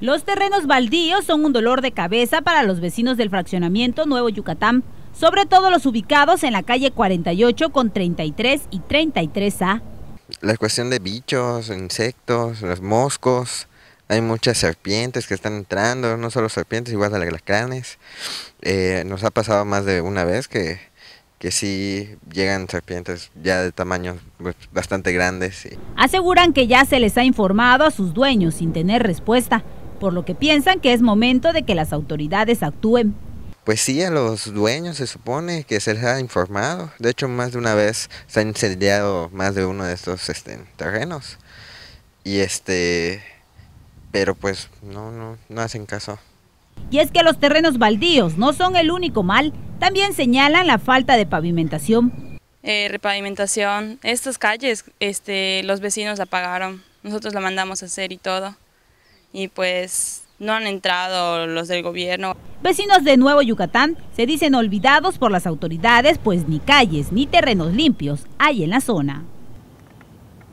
Los terrenos baldíos son un dolor de cabeza para los vecinos del fraccionamiento Nuevo Yucatán, sobre todo los ubicados en la calle 48 con 33 y 33A. La cuestión de bichos, insectos, los moscos, hay muchas serpientes que están entrando, no solo serpientes, igual las Eh, nos ha pasado más de una vez que, que sí llegan serpientes ya de tamaño bastante grandes. Aseguran que ya se les ha informado a sus dueños sin tener respuesta por lo que piensan que es momento de que las autoridades actúen. Pues sí, a los dueños se supone que se les ha informado. De hecho, más de una vez se ha incendiado más de uno de estos este, terrenos. Y este, pero pues no, no, no hacen caso. Y es que los terrenos baldíos no son el único mal, también señalan la falta de pavimentación. Eh, repavimentación, estas calles, este, los vecinos la pagaron, nosotros la mandamos a hacer y todo y pues no han entrado los del gobierno. Vecinos de Nuevo Yucatán se dicen olvidados por las autoridades, pues ni calles ni terrenos limpios hay en la zona.